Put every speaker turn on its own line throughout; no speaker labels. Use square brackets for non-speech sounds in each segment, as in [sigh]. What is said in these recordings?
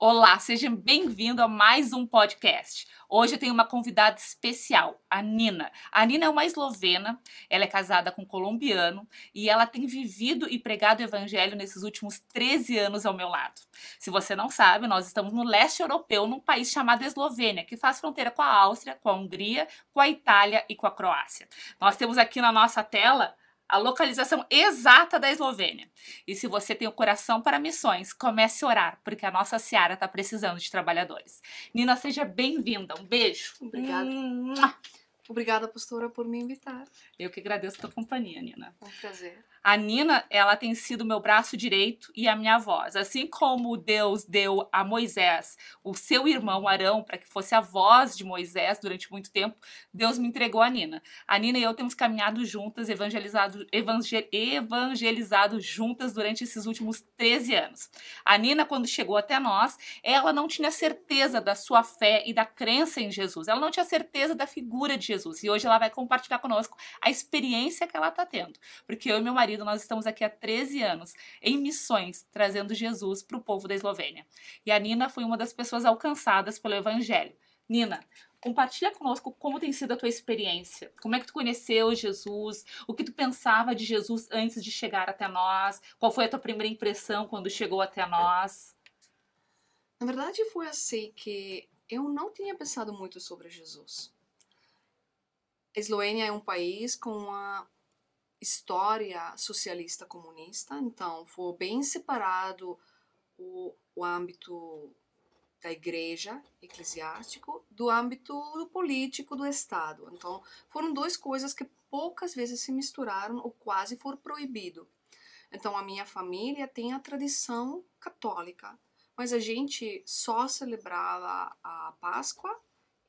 Olá, seja bem-vindo a mais um podcast. Hoje eu tenho uma convidada especial, a Nina. A Nina é uma eslovena, ela é casada com um colombiano e ela tem vivido e pregado o evangelho nesses últimos 13 anos ao meu lado. Se você não sabe, nós estamos no leste europeu, num país chamado Eslovênia, que faz fronteira com a Áustria, com a Hungria, com a Itália e com a Croácia. Nós temos aqui na nossa tela a localização exata da Eslovênia. E se você tem o coração para missões, comece a orar, porque a nossa Seara está precisando de trabalhadores. Nina, seja bem-vinda. Um beijo. Obrigada.
Obrigada, pastora, por me invitar.
Eu que agradeço a tua companhia, Nina. É um prazer. A Nina, ela tem sido meu braço direito e a minha voz. Assim como Deus deu a Moisés o seu irmão Arão para que fosse a voz de Moisés durante muito tempo, Deus me entregou a Nina. A Nina e eu temos caminhado juntas, evangelizado, evangel, evangelizado juntas durante esses últimos 13 anos. A Nina, quando chegou até nós, ela não tinha certeza da sua fé e da crença em Jesus. Ela não tinha certeza da figura de Jesus. E hoje ela vai compartilhar conosco a experiência que ela está tendo. Porque eu e meu marido marido, nós estamos aqui há 13 anos, em missões, trazendo Jesus para o povo da Eslovênia. E a Nina foi uma das pessoas alcançadas pelo Evangelho. Nina, compartilha conosco como tem sido a tua experiência. Como é que tu conheceu Jesus? O que tu pensava de Jesus antes de chegar até nós? Qual foi a tua primeira impressão quando chegou até nós?
Na verdade, foi assim que eu não tinha pensado muito sobre Jesus. A Eslovênia é um país com uma história socialista comunista, então foi bem separado o, o âmbito da igreja eclesiástico do âmbito político do Estado. Então, foram duas coisas que poucas vezes se misturaram ou quase foram proibido. Então, a minha família tem a tradição católica, mas a gente só celebrava a Páscoa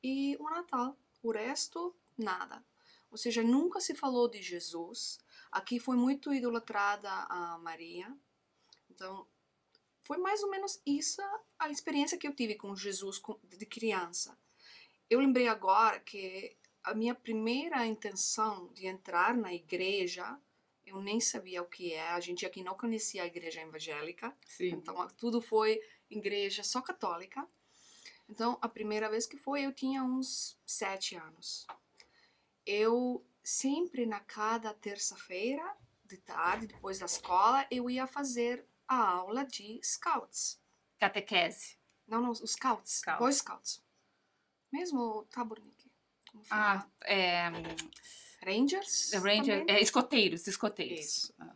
e o Natal. O resto, nada ou seja, nunca se falou de Jesus. Aqui foi muito idolatrada a Maria. Então, foi mais ou menos isso a experiência que eu tive com Jesus de criança. Eu lembrei agora que a minha primeira intenção de entrar na igreja, eu nem sabia o que é. A gente aqui não conhecia a igreja evangélica. Sim. Então, tudo foi igreja só católica. Então, a primeira vez que foi, eu tinha uns sete anos eu sempre na cada terça-feira de tarde, depois da escola, eu ia fazer a aula de scouts.
Catequese. Não, não, os scouts, scouts. Scouts.
Mesmo tabornique.
Ah, é... Rangers? Rangers, é, escoteiros, escoteiros. Isso. Ah.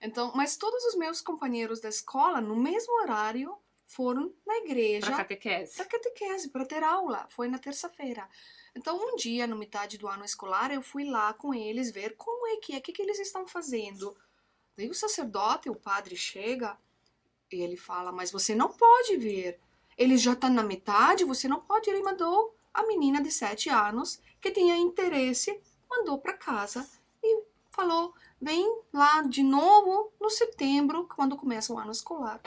Então, mas todos os meus companheiros da escola, no mesmo horário, foram na igreja. Para catequese. Para catequese, para ter aula. Foi na terça-feira. Então, um dia, na metade do ano escolar, eu fui lá com eles ver como é que é, o que, que eles estão fazendo. Daí o sacerdote, o padre, chega e ele fala, mas você não pode vir. Ele já está na metade, você não pode. Ele mandou a menina de sete anos, que tinha interesse, mandou para casa e falou, vem lá de novo no setembro, quando começa o ano escolar.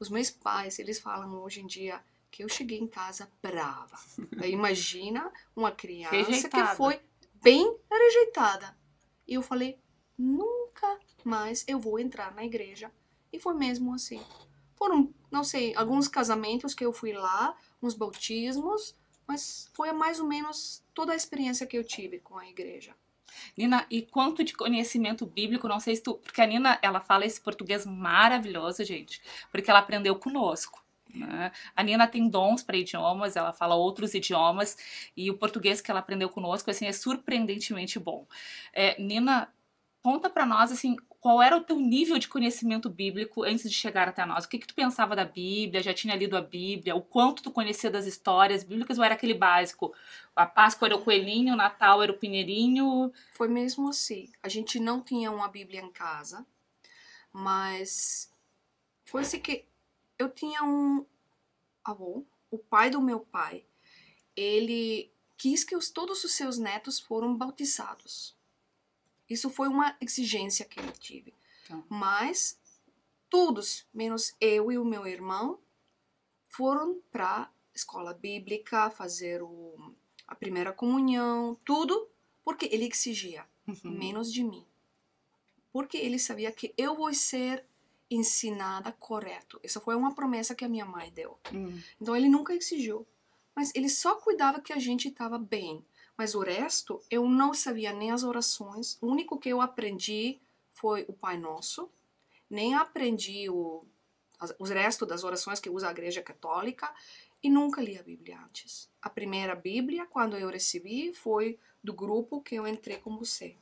Os meus pais, eles falam hoje em dia, que eu cheguei em casa brava. imagina uma criança rejeitada. que foi bem rejeitada. E eu falei, nunca mais eu vou entrar na igreja. E foi mesmo assim. Foram, não sei, alguns casamentos que eu fui lá, uns bautismos, mas foi mais ou menos toda a experiência que eu tive com a igreja.
Nina, e quanto de conhecimento bíblico, não sei se tu, porque a Nina, ela fala esse português maravilhoso, gente, porque ela aprendeu conosco. Né? A Nina tem dons para idiomas, ela fala outros idiomas e o português que ela aprendeu conosco assim é surpreendentemente bom. É, Nina, conta para nós assim qual era o teu nível de conhecimento bíblico antes de chegar até nós? O que, que tu pensava da Bíblia? Já tinha lido a Bíblia? O quanto tu conhecia das histórias bíblicas? Ou era aquele básico? A Páscoa era o coelhinho, o Natal era o pinheirinho? Foi mesmo assim. A gente não tinha
uma Bíblia em casa, mas foi assim que eu tinha um avô, o pai do meu pai, ele quis que os, todos os seus netos foram bautizados. Isso foi uma exigência que ele tive. Então. Mas todos, menos eu e o meu irmão, foram para escola bíblica, fazer o, a primeira comunhão, tudo, porque ele exigia, uhum. menos de mim. Porque ele sabia que eu vou ser ensinada correto. Essa foi uma promessa que a minha mãe deu. Hum. Então ele nunca exigiu, mas ele só cuidava que a gente estava bem. Mas o resto eu não sabia nem as orações. O único que eu aprendi foi o Pai Nosso. Nem aprendi o os restos das orações que usa a Igreja Católica e nunca li a Bíblia antes. A primeira Bíblia, quando eu recebi, foi do grupo que eu entrei com você.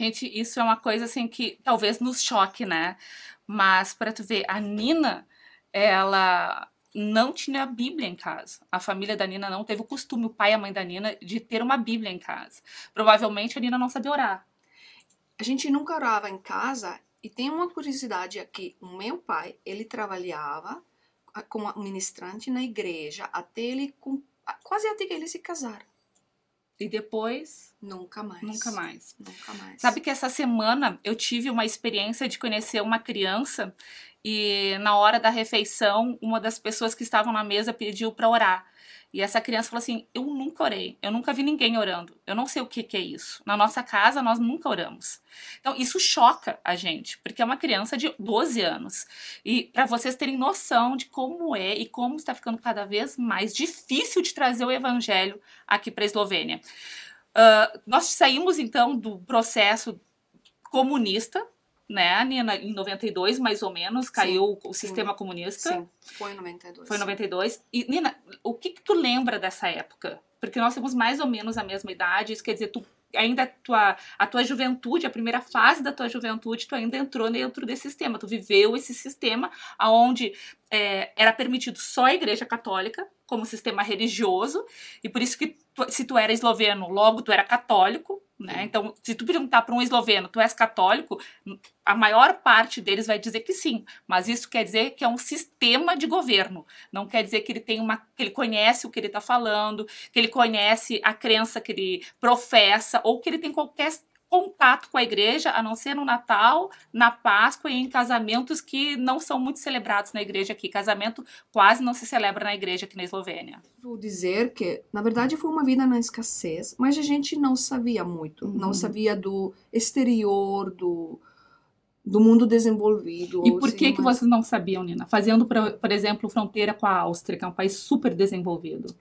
Gente, isso é uma coisa assim que talvez nos choque, né? Mas para tu ver, a Nina, ela não tinha Bíblia em casa. A família da Nina não teve o costume, o pai e a mãe da Nina, de ter uma Bíblia em casa. Provavelmente a Nina não sabia orar. A gente nunca
orava em casa e tem uma curiosidade aqui. O meu pai, ele trabalhava ah, como ministrante na igreja até ele ah, quase até que eles se casaram.
E depois. Nunca mais. Nunca mais. Nunca mais. Sabe que essa semana eu tive uma experiência de conhecer uma criança e na hora da refeição, uma das pessoas que estavam na mesa pediu para orar. E essa criança falou assim: Eu nunca orei, eu nunca vi ninguém orando, eu não sei o que, que é isso. Na nossa casa, nós nunca oramos. Então, isso choca a gente, porque é uma criança de 12 anos. E para vocês terem noção de como é e como está ficando cada vez mais difícil de trazer o evangelho aqui para a Eslovênia. Uh, nós saímos então do processo comunista, né, Nina, em 92, mais ou menos, caiu sim, o sistema sim, comunista. Sim,
foi em 92. Foi em
92. E, Nina, o que, que, tu lembra dessa época? Porque nós temos mais ou menos a mesma idade, isso quer dizer, tu ainda a tua, a tua juventude, a primeira fase da tua juventude, tu ainda entrou dentro desse sistema, tu viveu esse sistema aonde é, era permitido só a igreja católica como sistema religioso, e por isso que tu, se tu era esloveno, logo tu era católico, né? Então, se tu perguntar para um esloveno, tu és católico, a maior parte deles vai dizer que sim, mas isso quer dizer que é um sistema de governo. Não quer dizer que ele tem uma, que ele conhece o que ele está falando, que ele conhece a crença que ele professa ou que ele tem qualquer contato com a igreja, a não ser no Natal, na Páscoa e em casamentos que não são muito celebrados na igreja aqui. Casamento quase não se celebra na igreja aqui na Eslovênia.
Vou dizer que, na verdade, foi uma vida na escassez, mas a gente não sabia muito, uhum. não sabia do exterior,
do do mundo desenvolvido. E por assim, que assim, que mas... vocês não sabiam, Nina? Fazendo, por, por exemplo, fronteira com a Áustria, que é um país super desenvolvido.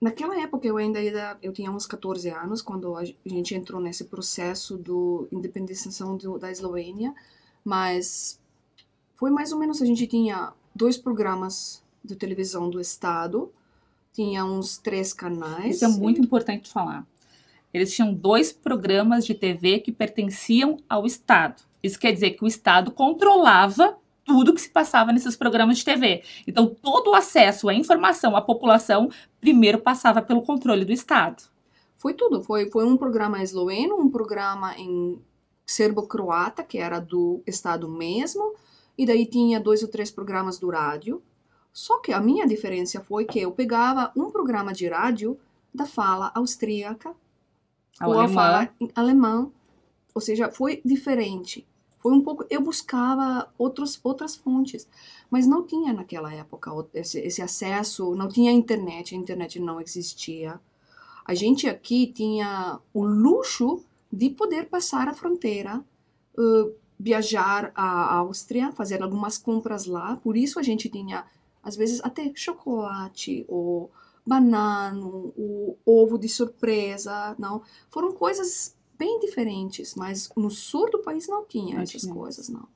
Naquela época eu ainda era, eu tinha uns 14 anos quando a gente entrou nesse processo do independização do, da Eslovênia, mas foi mais ou menos a gente tinha dois programas de televisão do estado, tinha uns três
canais. Isso é muito importante falar. Eles tinham dois programas de TV que pertenciam ao estado. Isso quer dizer que o estado controlava tudo que se passava nesses programas de TV. Então, todo o acesso à informação à população primeiro passava pelo controle do Estado.
Foi tudo. Foi, foi um programa esloveno, um programa em serbo-croata, que era do Estado mesmo, e daí tinha dois ou três programas do rádio. Só que a minha diferença foi que eu pegava um programa de rádio da fala austríaca ou a fala alemã. Ou seja, foi diferente. Foi um pouco. Eu buscava outros, outras fontes, mas não tinha naquela época esse, esse acesso, não tinha internet, a internet não existia. A gente aqui tinha o luxo de poder passar a fronteira, uh, viajar à Áustria, fazer algumas compras lá. Por isso a gente tinha, às vezes, até chocolate ou banano, o ovo de surpresa, não. Foram coisas bem diferentes,
mas no sul do país não tinha não essas tinha. coisas, não.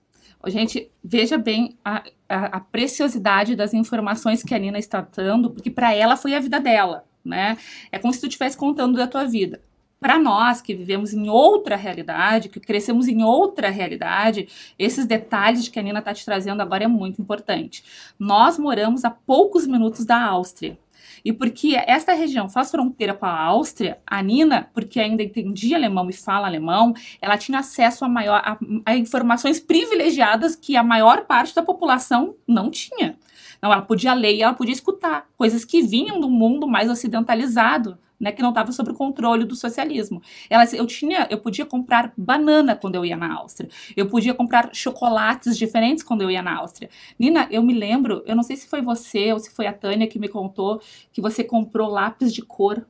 Gente, veja bem a, a, a, preciosidade das informações que a Nina está dando, porque para ela foi a vida dela, né? É como se tu estivesse contando da tua vida. Para nós que vivemos em outra realidade, que crescemos em outra realidade, esses detalhes que a Nina está te trazendo agora é muito importante. Nós moramos a poucos minutos da Áustria. E porque esta região faz fronteira com a Áustria, a Nina, porque ainda entendia alemão e fala alemão, ela tinha acesso a, maior, a, a informações privilegiadas que a maior parte da população não tinha. Não, ela podia ler e ela podia escutar coisas que vinham do mundo mais ocidentalizado, né, que não estava sob o controle do socialismo. Elas, eu tinha, eu podia comprar banana quando eu ia na Áustria. Eu podia comprar chocolates diferentes quando eu ia na Áustria. Nina, eu me lembro, eu não sei se foi você ou se foi a Tânia que me contou que você comprou lápis de cor.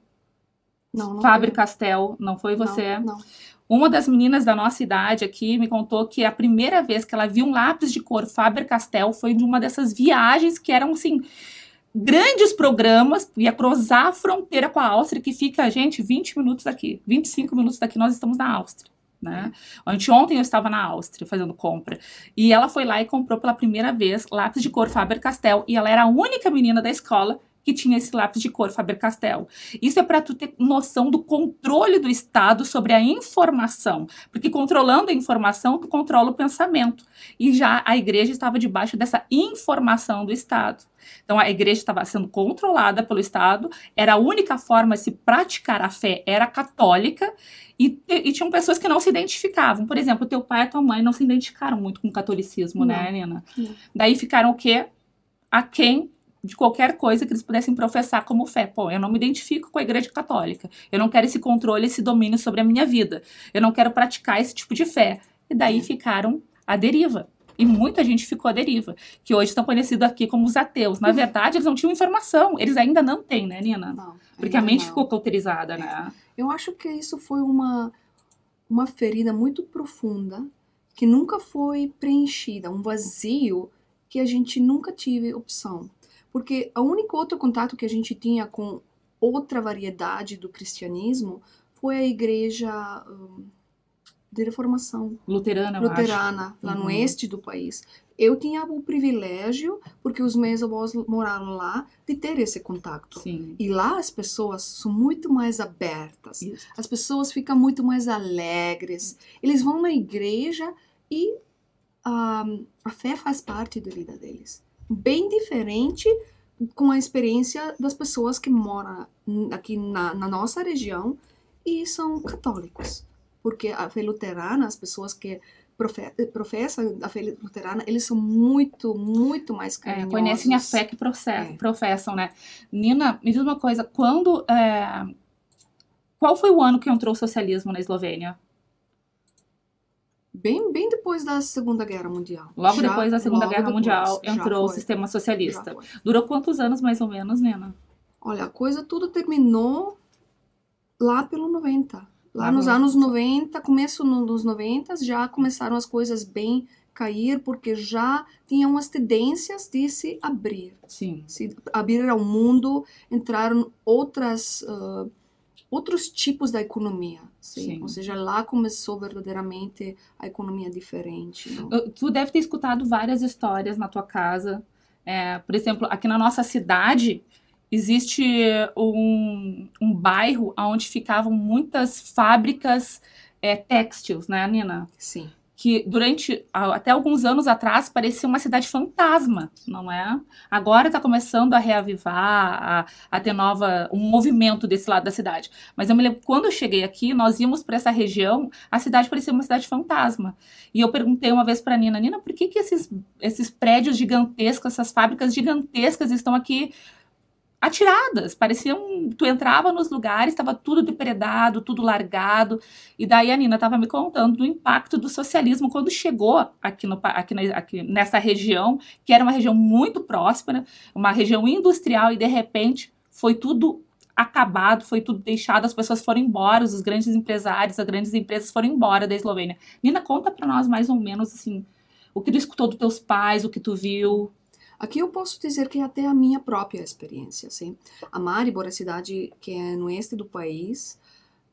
Não, não Faber Castel, não foi você? Não, não. Uma das meninas da nossa idade aqui me contou que a primeira vez que ela viu um lápis de cor Faber-Castell foi de uma dessas viagens que eram assim grandes programas, ia cruzar a fronteira com a Áustria, que fica, a gente, 20 minutos daqui, 25 minutos daqui, nós estamos na Áustria. Né? É. ontem eu estava na Áustria fazendo compra e ela foi lá e comprou pela primeira vez lápis de cor Faber-Castell e ela era a única menina da escola que tinha esse lápis de cor Faber-Castell. Isso é para tu ter noção do controle do Estado sobre a informação, porque controlando a informação, tu controla o pensamento. E já a igreja estava debaixo dessa informação do Estado. Então a igreja estava sendo controlada pelo Estado, era a única forma de se praticar a fé, era católica, e, e tinham pessoas que não se identificavam. Por exemplo, teu pai e tua mãe não se identificaram muito com o catolicismo, né, não. né, Nina? Não. Daí ficaram o quê? A quem de qualquer coisa que eles pudessem professar como fé. Pô, eu não me identifico com a Igreja Católica. Eu não quero esse controle, esse domínio sobre a minha vida. Eu não quero praticar esse tipo de fé. E daí uhum. ficaram à deriva. E muita gente ficou à deriva, que hoje estão conhecidos aqui como os ateus. Na uhum. verdade, eles não tinham informação. Eles ainda não têm, né, Nina? Não, Porque a mente não. ficou cauterizada, né? é. né?
Eu acho que isso foi uma, uma ferida muito profunda que nunca foi preenchida, um vazio que a gente nunca tive opção porque o único outro contato que a gente tinha com outra variedade do cristianismo foi a igreja hum, de reformação luterana, luterana lá uhum. no oeste do país. Eu tinha o privilégio, porque os meus avós moraram lá, de ter esse contato. Sim. E lá as pessoas são muito mais abertas. Isso. As pessoas ficam muito mais alegres. Eles vão na igreja e um, ah, a fé faz parte da vida deles bem diferente com a experiência das pessoas que moram aqui na, na nossa região e são católicos. Porque a fé luterana, as pessoas que professam a fé luterana, eles são muito, muito
mais é, carinhosos. É, conhecem a fé que é. professam, né? Nina, me diz uma coisa, quando... É, qual foi o ano que entrou o socialismo na Eslovênia? bem, bem depois da Segunda Guerra Mundial. Logo já, depois da Segunda Guerra depois, Mundial entrou o sistema socialista. Durou quantos anos mais ou menos, Nena? Olha,
a coisa tudo terminou lá pelo 90. Lá ah, nos não. anos 90, começo dos 90, já começaram as coisas bem cair, porque já tinham as tendências de se abrir. Sim. Se abrir ao mundo, entraram outras uh, outros tipos da economia. Sim. sim. Ou seja, lá começou
verdadeiramente a economia diferente. Não? Tu deve ter escutado várias histórias na tua casa. É, por exemplo, aqui na nossa cidade existe um, um bairro onde ficavam muitas fábricas é, textiles, né, Nina? Sim que durante até alguns anos atrás parecia uma cidade fantasma, não é? Agora está começando a reavivar, a, a, ter nova um movimento desse lado da cidade. Mas eu me lembro quando eu cheguei aqui, nós íamos para essa região, a cidade parecia uma cidade fantasma. E eu perguntei uma vez para Nina, Nina, por que que esses esses prédios gigantescos, essas fábricas gigantescas estão aqui atiradas. Pareciam. Tu entrava nos lugares, estava tudo depredado, tudo largado. E daí a Nina estava me contando do impacto do socialismo quando chegou aqui, no, aqui, aqui nessa região, que era uma região muito próspera, uma região industrial, e de repente foi tudo acabado, foi tudo deixado, as pessoas foram embora, os grandes empresários, as grandes empresas foram embora da Eslovênia. Nina, conta para nós mais ou menos assim, o que tu escutou dos teus pais, o que tu viu.
Aqui eu posso dizer que é até a minha própria experiência, sim. A Maribor, a cidade que é no oeste do país,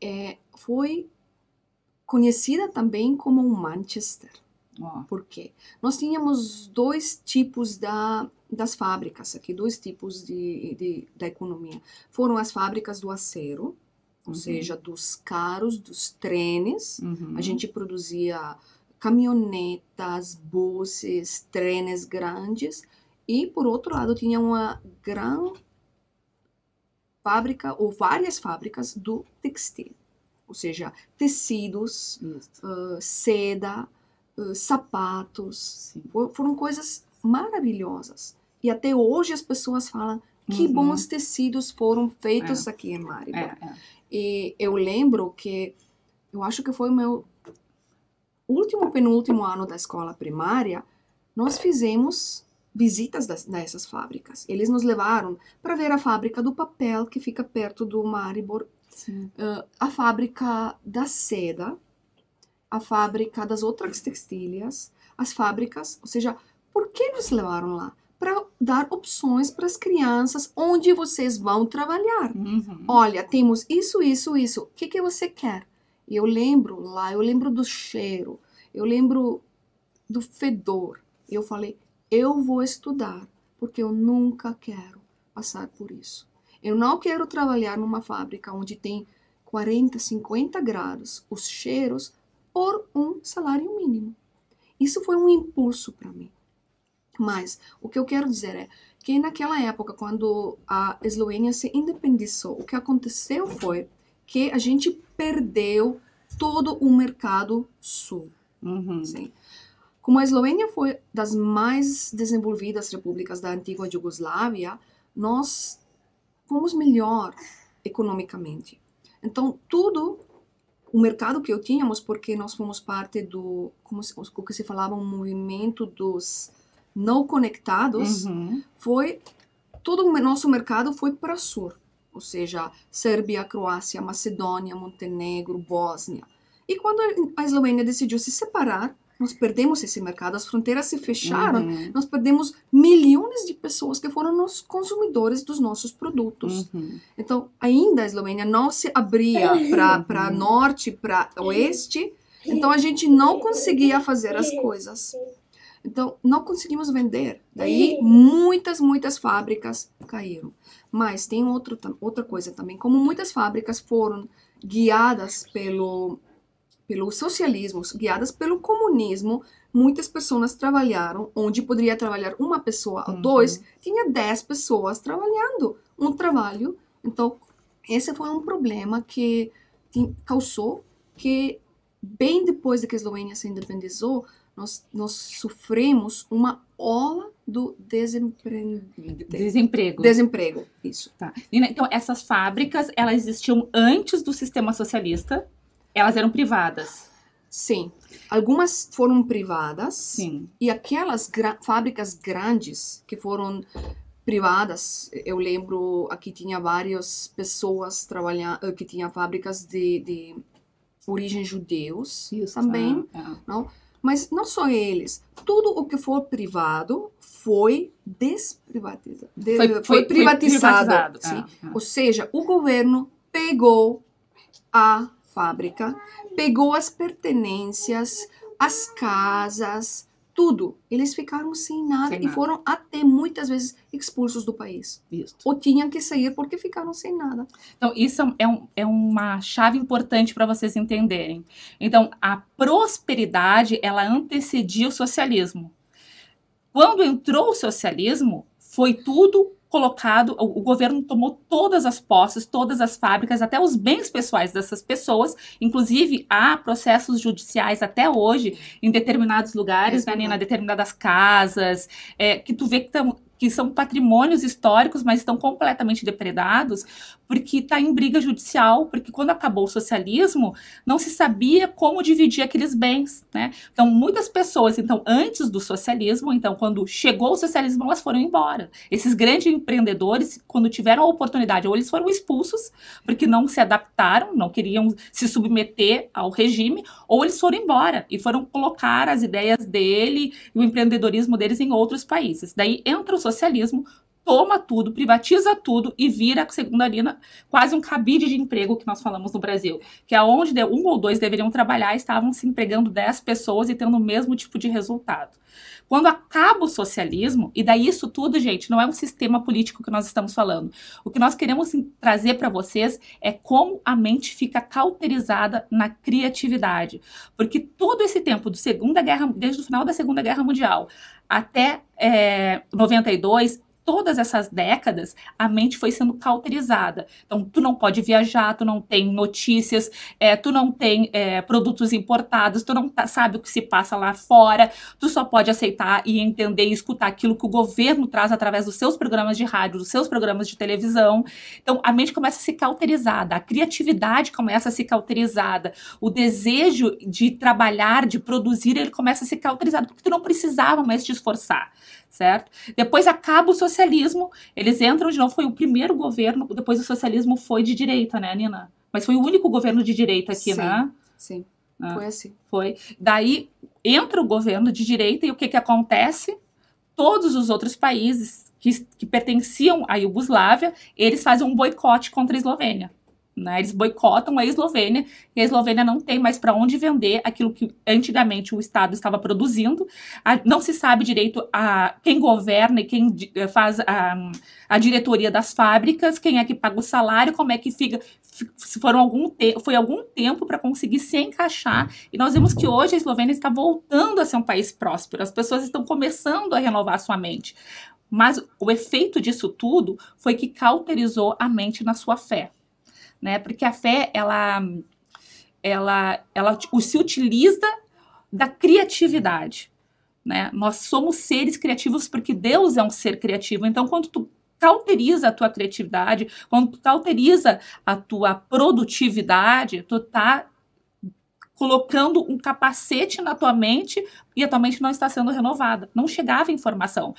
é, foi conhecida também como um Manchester. Oh. Por quê? Nós tínhamos dois tipos da, das fábricas aqui, dois tipos de, de da economia. Foram as fábricas do acero, ou uhum. seja, dos carros, dos trenes. Uhum. A gente produzia caminhonetas, buses, trenes grandes e, por outro lado, tinha uma grande fábrica, ou várias fábricas do textil. Ou seja, tecidos, uh, seda, uh, sapatos. For, foram coisas maravilhosas. E até hoje as pessoas falam que uhum. bons tecidos foram feitos é. aqui em Maribor. É, é. E eu lembro que, eu acho que foi o meu último penúltimo ano da escola primária, nós fizemos visitas dessas fábricas. Eles nos levaram para ver a fábrica do papel, que fica perto do Maribor, uh, a fábrica da seda, a fábrica das outras textílias, as fábricas, ou seja, por que nos levaram lá? Para dar opções para as crianças onde vocês vão trabalhar. Uhum. Olha, temos isso, isso, isso. O que, que você quer? E eu lembro lá, eu lembro do cheiro, eu lembro do fedor. Eu falei, eu vou estudar, porque eu nunca quero passar por isso. Eu não quero trabalhar numa fábrica onde tem 40, 50 graus, os cheiros, por um salário mínimo. Isso foi um impulso para mim. Mas o que eu quero dizer é que naquela época, quando a Eslovênia se independizou, o que aconteceu foi que a gente perdeu todo o mercado sul. Uhum. Sim. Como a Eslovênia foi das mais desenvolvidas repúblicas da antiga Jugoslávia, nós fomos melhor economicamente. Então, tudo o mercado que eu tínhamos, porque nós fomos parte do, como se, que se falava, um movimento dos não conectados, uhum. foi, todo o nosso mercado foi para sul, ou seja, Sérbia, Croácia, Macedônia, Montenegro, Bósnia. E quando a Eslovênia decidiu se separar, nós perdemos esse mercado, as fronteiras se fecharam, uhum. nós perdemos milhões de pessoas que foram os consumidores dos nossos produtos. Uhum. Então, ainda a Eslovênia não se abria é. uhum. para norte, para oeste, então a gente não conseguia fazer as coisas. Então, não conseguimos vender. Daí, é. muitas, muitas fábricas caíram. Mas tem outro, outra coisa também. Como muitas fábricas foram guiadas pelo pelo socialismo, guiadas pelo comunismo, muitas pessoas trabalharam, onde poderia trabalhar uma pessoa ou uhum. dois, tinha dez pessoas trabalhando um trabalho. Então, esse foi um problema que causou que, bem depois de que a Eslovênia se independizou, nós, nós sofremos uma ola do
desempre... desemprego. Desemprego, isso. Tá. então, essas fábricas, elas existiam antes do sistema socialista, elas eram privadas. Sim. Algumas foram privadas. Sim. E aquelas gra fábricas grandes
que foram privadas, eu lembro aqui tinha várias pessoas trabalhando, eh, que tinha fábricas de, de origem judeus Isso, também, ah, ah. não? Mas não só eles, tudo o que for privado foi desprivatizado. foi, foi, foi, privatizado. Foi privatizado. Ah, Ou seja, o governo pegou a fábrica, pegou as pertenências, as casas, tudo. Eles ficaram sem nada, sem nada, e foram até muitas vezes expulsos do país.
Isso. Ou tinham que sair porque ficaram sem nada. Então, isso é, um, é uma chave importante para vocês entenderem. Então, a prosperidade, ela antecedia o socialismo. Quando entrou o socialismo, foi tudo colocado, o, o governo tomou todas as posses, todas as fábricas, até os bens pessoais dessas pessoas, inclusive há processos judiciais até hoje em determinados lugares, é, né, Nina, determinadas casas, é, que tu vê que, que são patrimônios históricos, mas estão completamente depredados, porque está em briga judicial, porque quando acabou o socialismo, não se sabia como dividir aqueles bens, né? Então, muitas pessoas, então, antes do socialismo, então, quando chegou o socialismo, elas foram embora. Esses grandes empreendedores, quando tiveram a oportunidade, ou eles foram expulsos, porque não se adaptaram, não queriam se submeter ao regime, ou eles foram embora e foram colocar as ideias dele e o empreendedorismo deles em outros países. Daí entra o socialismo, toma tudo, privatiza tudo e vira a linha, quase um cabide de emprego que nós falamos no Brasil, que é onde um ou dois deveriam trabalhar estavam se empregando 10 pessoas e tendo o mesmo tipo de resultado. Quando acaba o socialismo, e daí isso tudo, gente, não é um sistema político que nós estamos falando. O que nós queremos trazer para vocês é como a mente fica cauterizada na criatividade. Porque todo esse tempo, do Segunda Guerra, desde o final da Segunda Guerra Mundial até é, eh, 92, todas essas décadas, a mente foi sendo cauterizada. Então, tu não pode viajar, tu não tem notícias, é, tu não tem é, produtos importados, tu não tá, sabe o que se passa lá fora, tu só pode aceitar e entender e escutar aquilo que o governo traz através dos seus programas de rádio, dos seus programas de televisão. Então, a mente começa a ser cauterizada, a criatividade começa a ser cauterizada, o desejo de trabalhar, de produzir, ele começa a ser cauterizado, porque tu não precisava mais te esforçar certo? Depois acaba o socialismo, eles entram de novo, foi o primeiro governo, depois o socialismo foi de direita, né, Nina? Mas foi o único governo de direita aqui, sim, né? Sim, né? foi assim. Foi. Daí entra o governo de direita e o que, que acontece? Todos os outros países que, que pertenciam à Iugoslávia, eles fazem um boicote contra a Eslovênia. Né? Eles boicotam a Eslovênia e a Eslovênia não tem mais para onde vender aquilo que antigamente o Estado estava produzindo. A, não se sabe direito a quem governa e quem eh, faz a, a, diretoria das fábricas, quem é que paga o salário, como é que fica. Se foram algum te, foi algum tempo para conseguir se encaixar. E nós vemos que hoje a Eslovênia está voltando a ser um país próspero. As pessoas estão começando a renovar sua mente. Mas o efeito disso tudo foi que cauterizou a mente na sua fé né? Porque a fé, ela, ela, ela se utiliza da criatividade, né? Nós somos seres criativos porque Deus é um ser criativo. Então, quando tu cauteriza a tua criatividade, quando tu cauteriza a tua produtividade, tu tá colocando um capacete na tua mente e a tua mente não está sendo renovada. Não chegava informação.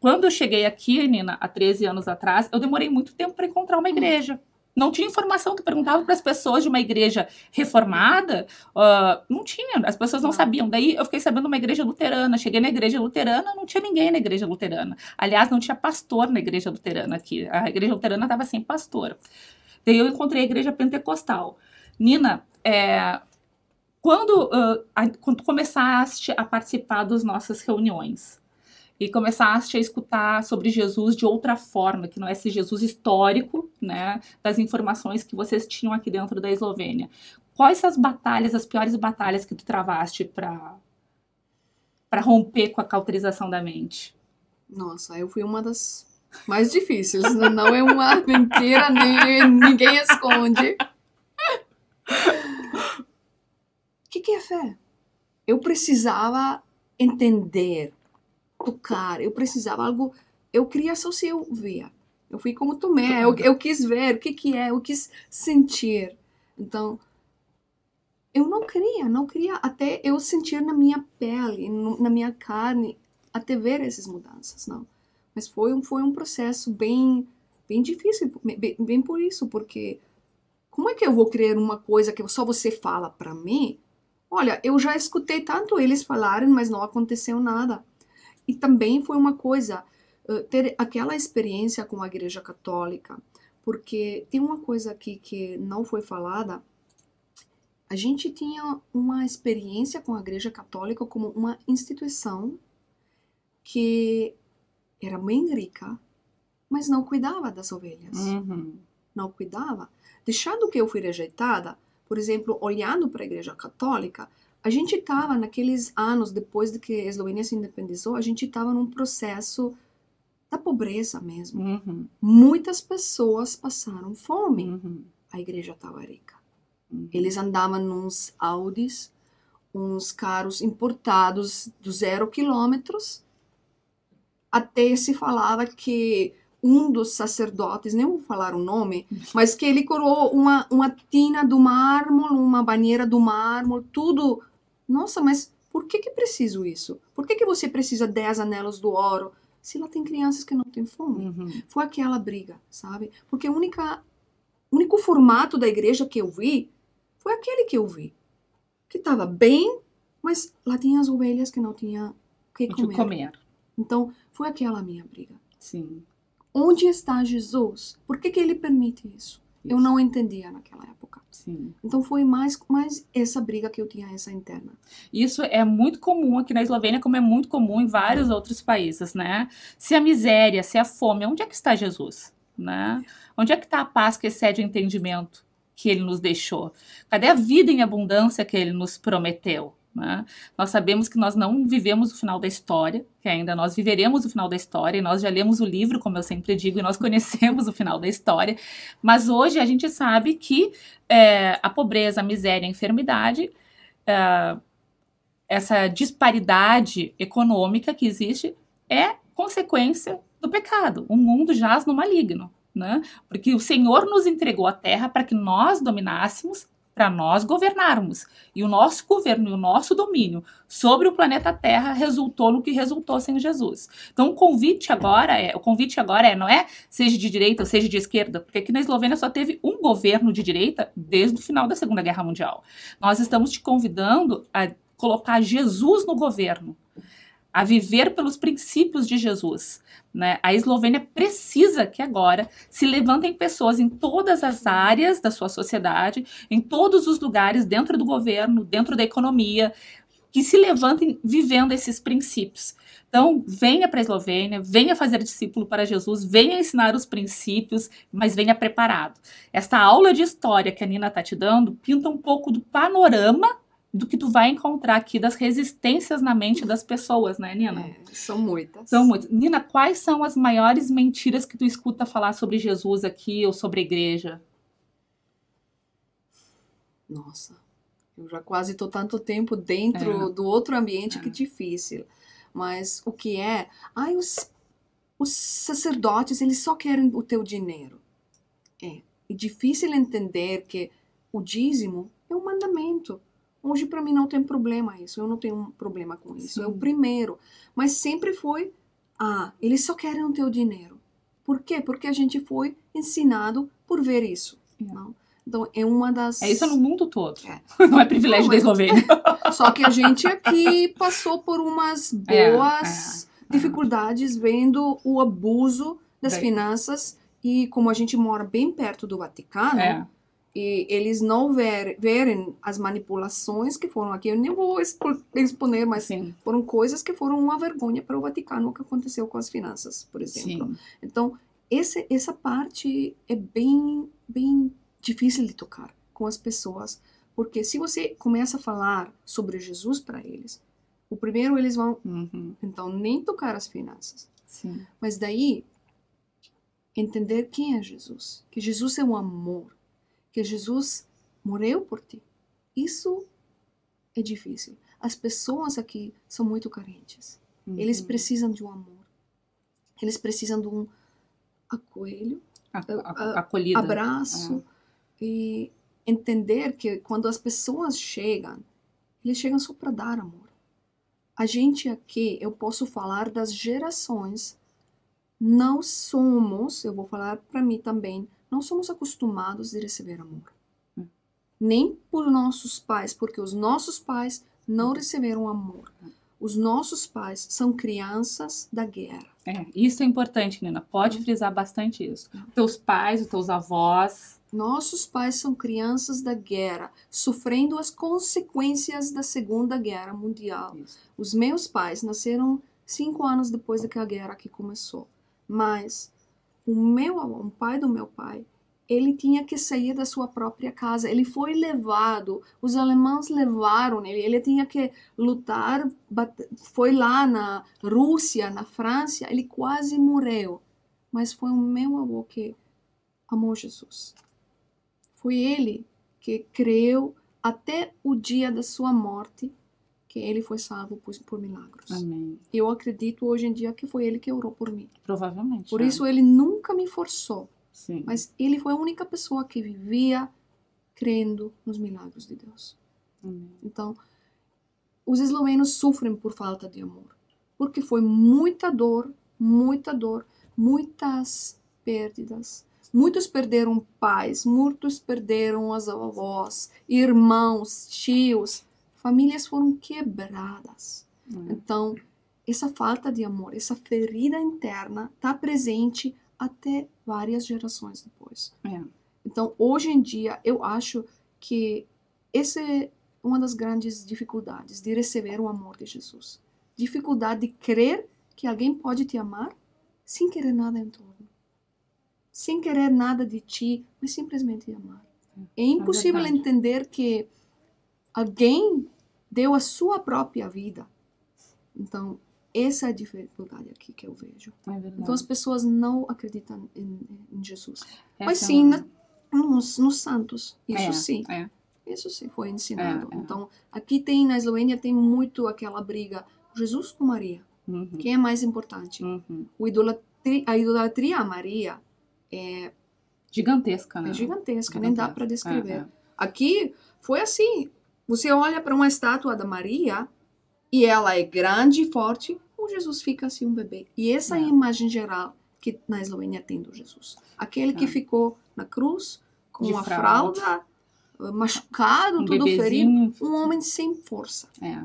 Quando eu cheguei aqui, Nina, há 13 anos atrás, eu demorei muito tempo para encontrar uma hum. igreja. Não tinha informação. Tu perguntava para as pessoas de uma igreja reformada, uh, não tinha, as pessoas não sabiam. Daí eu fiquei sabendo uma igreja luterana. Cheguei na igreja luterana, não tinha ninguém na igreja luterana. Aliás, não tinha pastor na igreja luterana aqui. A igreja luterana estava sem pastor. Daí eu encontrei a igreja pentecostal. Nina, é, quando, uh, a, quando começaste a participar das nossas reuniões, e começaste a escutar sobre Jesus de outra forma, que não é esse Jesus histórico, né, das informações que vocês tinham aqui dentro da Eslovênia. Quais as batalhas, as piores batalhas que tu travaste para para romper com a cauterização da mente?
Nossa, eu fui uma das
mais difíceis, né? não é uma [laughs] mentira, nem ninguém
esconde. O que, que é fé? Eu precisava entender tocar, eu precisava algo, eu queria só se eu via. Eu fui como Tomé, então, eu, eu quis ver o que que é, eu quis sentir. Então, eu não queria, não queria até eu sentir na minha pele, na minha carne, até ver essas mudanças, não. Mas foi um, foi um processo bem, bem difícil, bem, bem por isso, porque como é que eu vou crer uma coisa que só você fala para mim? Olha, eu já escutei tanto eles falarem, mas não aconteceu nada. E também foi uma coisa ter aquela experiência com a Igreja Católica, porque tem uma coisa aqui que não foi falada. A gente tinha uma experiência com a Igreja Católica como uma instituição que era bem rica, mas não cuidava das ovelhas. Uhum. Não cuidava. Deixando que eu fui rejeitada, por exemplo, olhando para a Igreja Católica, a gente estava, naqueles anos depois de que a Eslovênia se independizou, a gente estava num processo da pobreza mesmo. Uhum. Muitas pessoas passaram fome. Uhum. A igreja estava rica. Uhum. Eles andavam nos Audis, uns carros importados do zero quilômetros. Até se falava que um dos sacerdotes, nem vou falar o nome, [laughs] mas que ele coroou uma, uma tina do mármore, uma banheira do mármore, tudo nossa, mas por que que preciso isso? Por que que você precisa 10 anelos do ouro? Se lá tem crianças que não têm fome. Uhum. Foi aquela briga, sabe? Porque o único formato da igreja que eu vi foi aquele que eu vi. Que estava bem, mas lá tinha as ovelhas que não tinha o que comer. comer. Então, foi aquela minha briga. Sim. Onde está Jesus? Por que, que ele permite isso? eu não entendia naquela época. Sim. Então foi mais, mais essa briga que eu tinha, essa interna.
Isso é muito comum aqui na Eslovênia, como é muito comum em vários é. outros países, né? Se a miséria, se a fome, onde é que está Jesus? Né? Onde é que está a paz que excede o entendimento que ele nos deixou? Cadê a vida em abundância que ele nos prometeu? Né? Nós sabemos que nós não vivemos o final da história, que ainda nós viveremos o final da história, e nós já lemos o livro, como eu sempre digo, e nós [laughs] conhecemos o final da história, mas hoje a gente sabe que é, a pobreza, a miséria, a enfermidade, é, essa disparidade econômica que existe é consequência do pecado. O mundo jaz no maligno. Né? Porque o Senhor nos entregou a terra para que nós dominássemos para nós governarmos. E o nosso governo e o nosso domínio sobre o planeta Terra resultou no que resultou sem Jesus. Então o convite agora é, o convite agora é, não é seja de direita ou seja de esquerda, porque aqui na Eslovênia só teve um governo de direita desde o final da Segunda Guerra Mundial. Nós estamos te convidando a colocar Jesus no governo a viver pelos princípios de Jesus. Né? A Eslovênia precisa que agora se levantem pessoas em todas as áreas da sua sociedade, em todos os lugares, dentro do governo, dentro da economia, que se levantem vivendo esses princípios. Então, venha para a Eslovênia, venha fazer discípulo para Jesus, venha ensinar os princípios, mas venha preparado. Esta aula de história que a Nina está te dando pinta um pouco do panorama do que tu vai encontrar aqui das resistências na mente das pessoas, né, Nina? É, são muitas. São muitas. Nina, quais são as maiores mentiras que tu escuta falar sobre Jesus aqui ou sobre a igreja? Nossa,
eu já quase tô tanto
tempo dentro
é. do outro ambiente é. que difícil. Mas o que é? Ai, os, os sacerdotes, eles só querem o teu dinheiro. É, é difícil entender que o dízimo é um mandamento Hoje, para mim, não tem problema isso. Eu não tenho um problema com isso. Sim. É o primeiro. Mas sempre foi, ah, eles só querem o teu dinheiro. Por quê? Porque a gente foi ensinado por ver isso. É. Não? Então, é uma das. É isso no mundo todo. É.
[laughs] Não é privilégio não, mas... da [laughs] Só que a
gente aqui passou por umas é, é, boas é, é, dificuldades vendo o abuso das Bem... finanças. E como a gente mora bem perto do Vaticano, e eles não ver, verem as manipulações que foram aqui. Eu nem vou expo, exponer, mas Sim. foram coisas que foram uma vergonha para o Vaticano o que aconteceu com as finanças, por exemplo. Sim. Então, esse, essa parte é bem, bem difícil de tocar com as pessoas, porque se você começa a falar sobre Jesus para eles, o primeiro eles vão, uhum. então, nem tocar as finanças. Sim. Mas daí, entender quem é Jesus, que Jesus é o amor, que Jesus morreu por ti. Isso é difícil. As pessoas aqui são muito carentes. Uhum. Eles precisam de um amor. Eles precisam de um acolho, abraço ah. e entender que quando as pessoas chegam, eles chegam só para dar amor. A gente aqui, eu posso falar das gerações. Não somos, eu vou falar para mim também, não somos acostumados de receber amor. Hum. Nem por nossos pais, porque os nossos pais não receberam amor. Hum. Os nossos pais são crianças da guerra.
É, isso é importante, Nina. Pode hum. frisar bastante isso. Teus pais, os teus avós. Nossos
pais são crianças
da guerra, sofrendo as consequências da Segunda
Guerra Mundial. Isso. Os meus pais nasceram cinco anos depois que a guerra que começou. Mas o meu o pai do meu pai, ele tinha que sair da sua própria casa. Ele foi levado, os alemães levaram ele. Ele tinha que lutar, bate, foi lá na Rússia, na França, ele quase morreu. Mas foi o meu avô que amou Jesus. Foi ele que creu até o dia da sua morte que ele foi salvo por, por Amém. Eu acredito hoje em dia que foi ele que orou por mim.
Provavelmente. Por é. isso
ele nunca me forçou. Sim. Mas ele foi a única pessoa que vivia crendo nos milagres de Deus. Amém. Então, os eslovenos sofrem por falta de amor, porque foi muita dor, muita dor, muitas perdas. Muitos perderam pais, muitos perderam as avós, irmãos, tios, famílias foram quebradas. É. Então, essa falta de amor, essa ferida interna está presente até várias gerações depois. É. Então, hoje em dia, eu acho que essa é uma das grandes dificuldades de receber o amor de Jesus. Dificuldade de crer que alguém pode te amar sem querer nada em torno. Sem querer nada de ti, mas simplesmente amar. É, é impossível é entender que Alguém deu a sua própria vida. Então, essa é a dificuldade aqui que eu vejo. É então, as pessoas não acreditam em, em Jesus. Essa Mas é sim, uma... nos, nos, santos, isso é, sim. É. Isso sim foi ensinado. É, é. Então, aqui tem, na Eslovênia, tem muito aquela briga. Jesus com Maria. Uhum. Quem é mais importante? Uhum. Idolatria, a idolatria a Maria é... Gigantesca, né? É gigantesca, gigantesca. nem dá para descrever. Aqui foi assim, você olha para uma estátua da Maria e ela é grande e forte, o Jesus fica assim um bebê. E essa é a é. imagem geral que na Eslovênia tem do Jesus. Aquele que é. ficou na cruz com uma fralda, fralda
eh, machucado, um tudo bebezinho.
ferido, um homem sem força.
É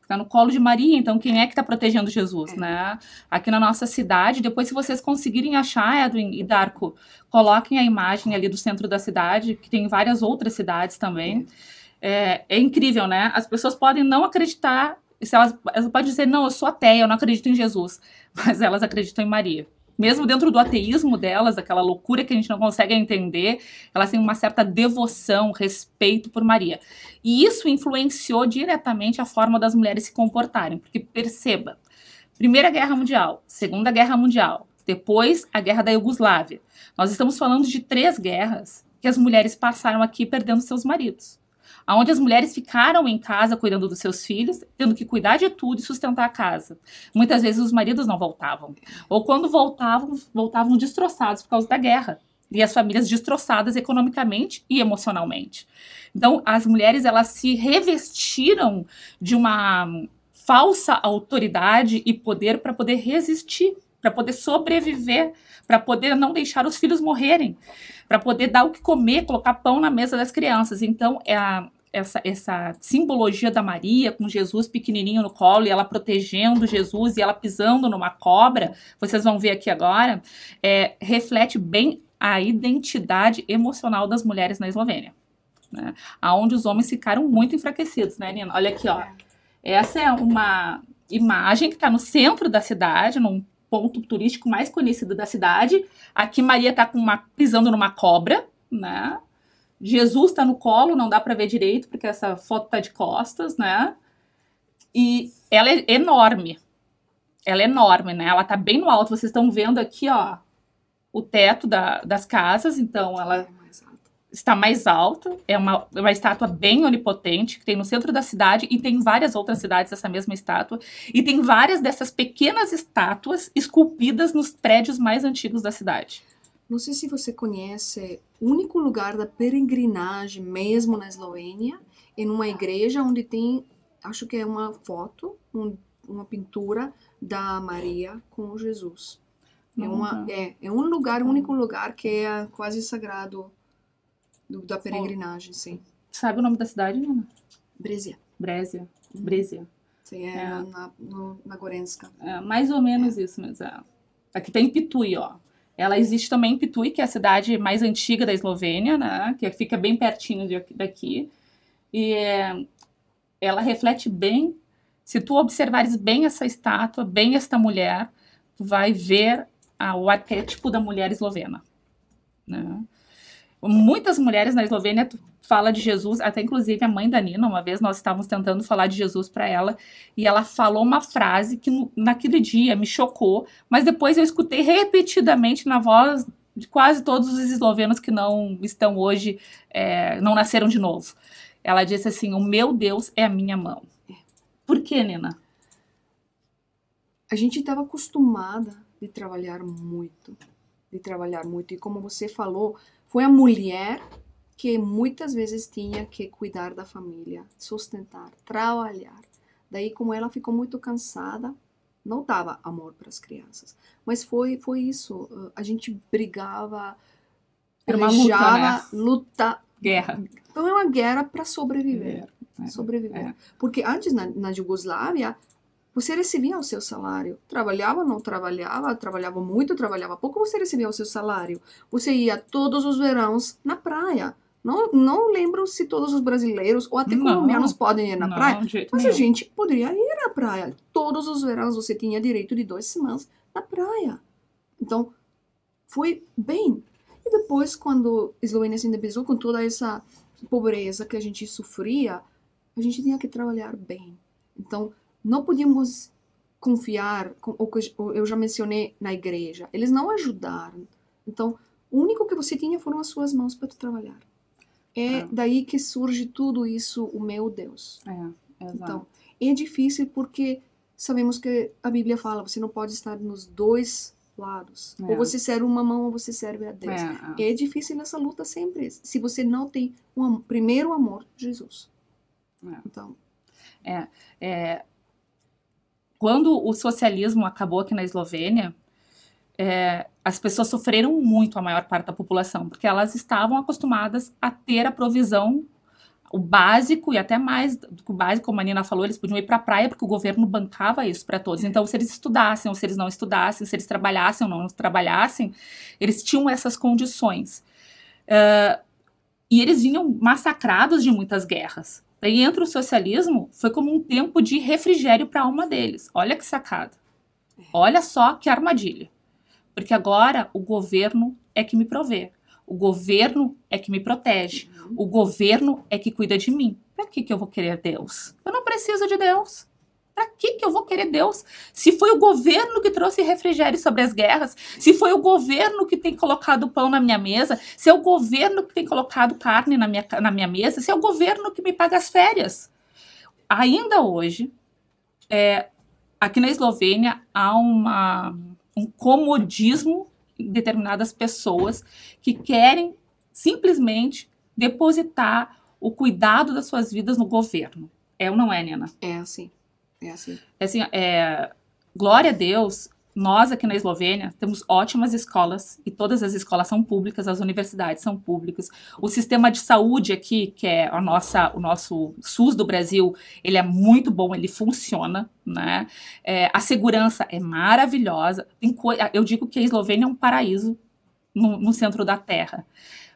está no colo de Maria, então quem é que está protegendo Jesus, é. né? Aqui na nossa cidade, depois se vocês conseguirem achar, Edwin e Darko, coloquem a imagem ali do centro da cidade, que tem várias outras cidades também. É. É, é incrível, né? As pessoas podem não acreditar, elas, elas podem dizer, não, eu sou ateia, eu não acredito em Jesus, [laughs] mas elas acreditam em Maria mesmo dentro do ateísmo delas, aquela loucura que a gente não consegue entender, elas têm uma certa devoção, respeito por Maria. E isso influenciou diretamente a forma das mulheres se comportarem, porque perceba, Primeira Guerra Mundial, Segunda Guerra Mundial, depois a Guerra da Iugoslávia. Nós estamos falando de três guerras que as mulheres passaram aqui perdendo seus maridos onde as mulheres ficaram em casa cuidando dos seus filhos, tendo que cuidar de tudo e sustentar a casa. Muitas vezes os maridos não voltavam, ou quando voltavam, voltavam destroçados por causa da guerra e as famílias destroçadas economicamente e emocionalmente. Então, as mulheres elas se revestiram de uma falsa autoridade e poder para poder resistir para poder sobreviver, para poder não deixar os filhos morrerem, para poder dar o que comer, colocar pão na mesa das crianças. Então, é a, essa, essa simbologia da Maria com Jesus pequenininho no colo e ela protegendo Jesus e ela pisando numa cobra, vocês vão ver aqui agora, é, reflete bem a identidade emocional das mulheres na Eslovênia. Né? Onde os homens ficaram muito enfraquecidos, né, Nina? Olha aqui, ó. Essa é uma imagem que está no centro da cidade, num ponto turístico mais conhecido da cidade. Aqui Maria está com uma pisando numa cobra, né? Jesus está no colo, não dá para ver direito porque essa foto tá de costas, né? E ela é enorme. Ela é enorme, né? Ela tá bem no alto. Vocês estão vendo aqui, ó, o teto da, das casas. Então, ela está mais alto, é uma, é uma estátua bem onipotente, que tem no centro da cidade, e tem várias outras cidades essa mesma estátua, e tem várias dessas pequenas estátuas esculpidas nos prédios mais antigos da cidade.
Não sei se você conhece, é o único lugar da peregrinagem, mesmo na Eslovênia, em é uma igreja onde tem, acho que é uma foto, um, uma pintura da Maria com Jesus. É, uma, é, é um lugar, o único lugar que é quase sagrado do,
da peregrinagem, sim. Sabe o nome da cidade, Nina? Brezia. Brezia. Uhum. Sim, é, é.
na, no, na Gorenska.
É, mais ou menos é. isso, mas é. Aqui tem Pituí, ó. Ela existe também em Pituí, que é a cidade mais antiga da Eslovênia, né? Que fica bem pertinho de, daqui. E é, ela reflete bem. Se tu observares bem essa estátua, bem esta mulher, tu vai ver a, o arquétipo da mulher eslovena. Né? muitas mulheres na Eslovênia fala de Jesus, até inclusive a mãe da Nina, uma vez nós estávamos tentando falar de Jesus para ela, e ela falou uma frase que naquele dia me chocou, mas depois eu escutei repetidamente na voz de quase todos os eslovenos que não estão hoje, é, não nasceram de novo. Ela disse assim: O meu Deus é a minha mão. Por que, Nina?
A gente estava acostumada de trabalhar muito, de trabalhar muito. E como você falou, foi a mulher que muitas vezes tinha que cuidar da família, sustentar, trabalhar. Daí, como ela ficou muito cansada, não dava amor para as crianças. Mas foi, foi isso. A gente brigava, Era uma luta, né? luta. Guerra. Então, é uma guerra para sobreviver. É, é, sobreviver. É. Porque antes, na, na Jugoslávia, você recebia o seu salário. Trabalhava, não trabalhava, trabalhava muito, trabalhava pouco, você recebia o seu salário. Você ia todos os verões na praia. Não, não lembro se todos os brasileiros ou até colombianos podem ir na não, praia, mas nenhum. a gente poderia ir na praia. Todos os verões você tinha direito de duas semanas na praia. Então, foi bem. E depois, quando a Eslovênia se independizou, com toda essa pobreza que a gente sofria, a gente tinha que trabalhar bem. Então, não podíamos confiar, com o que eu já mencionei na igreja. Eles não ajudaram. Então, o único que você tinha foram as suas mãos para trabalhar. É, é daí que surge tudo isso, o meu Deus. É, exato. Então, é difícil porque sabemos que a Bíblia fala, você não pode estar nos dois lados. É. Ou você serve uma mão ou você serve a Deus. É, é. é. difícil nessa luta sempre, se você não tem um primeiro amor, Jesus.
É. Então, é, é, quando o socialismo acabou aqui na Eslovênia, é, as pessoas sofreram muito, a maior parte da população, porque elas estavam acostumadas a ter a provisão, o básico e até mais do que o básico, como a Nina falou, eles podiam ir para a praia porque o governo bancava isso para todos. Então, se eles estudassem ou se eles não estudassem, se eles trabalhassem ou não trabalhassem, eles tinham essas condições. Uh, e eles vinham massacrados de muitas guerras. Daí entra o socialismo, foi como um tempo de refrigério para a alma deles. Olha que sacada. Olha só que armadilha. Porque agora o governo é que me provê. O governo é que me protege. O governo é que cuida de mim. Para que, que eu vou querer Deus? Eu não preciso de Deus. Para que, que eu vou querer Deus? Se foi o governo que trouxe refrigério sobre as guerras, se foi o governo que tem colocado pão na minha mesa, se é o governo que tem colocado carne na minha, na minha mesa, se é o governo que me paga as férias. Ainda hoje, é, aqui na Eslovênia, há uma, um comodismo em determinadas pessoas que querem simplesmente depositar o cuidado das suas vidas no governo. É ou não é, Nena? É, sim. É assim. É assim, é, glória a Deus, nós aqui na Eslovênia temos ótimas escolas e todas as escolas são públicas, as universidades são públicas. O sistema de saúde aqui, que é a nossa, o nosso SUS do Brasil, ele é muito bom, ele funciona, né? É, a segurança é maravilhosa. Eu digo que a Eslovênia é um paraíso no, no centro da Terra.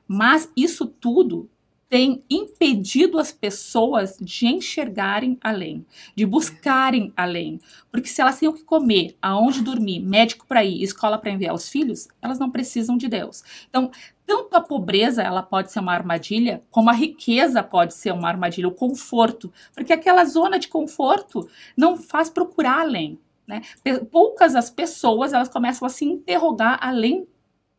Mas isso tudo tem impedido as pessoas de enxergarem além, de buscarem além. Porque se elas têm o que comer, aonde dormir, médico para ir, escola para enviar os filhos, elas não precisam de Deus. Então, tanto a pobreza ela pode ser uma armadilha, como a riqueza pode ser uma armadilha, o conforto, porque aquela zona de conforto não faz procurar além. Né? Poucas as pessoas elas começam a se interrogar além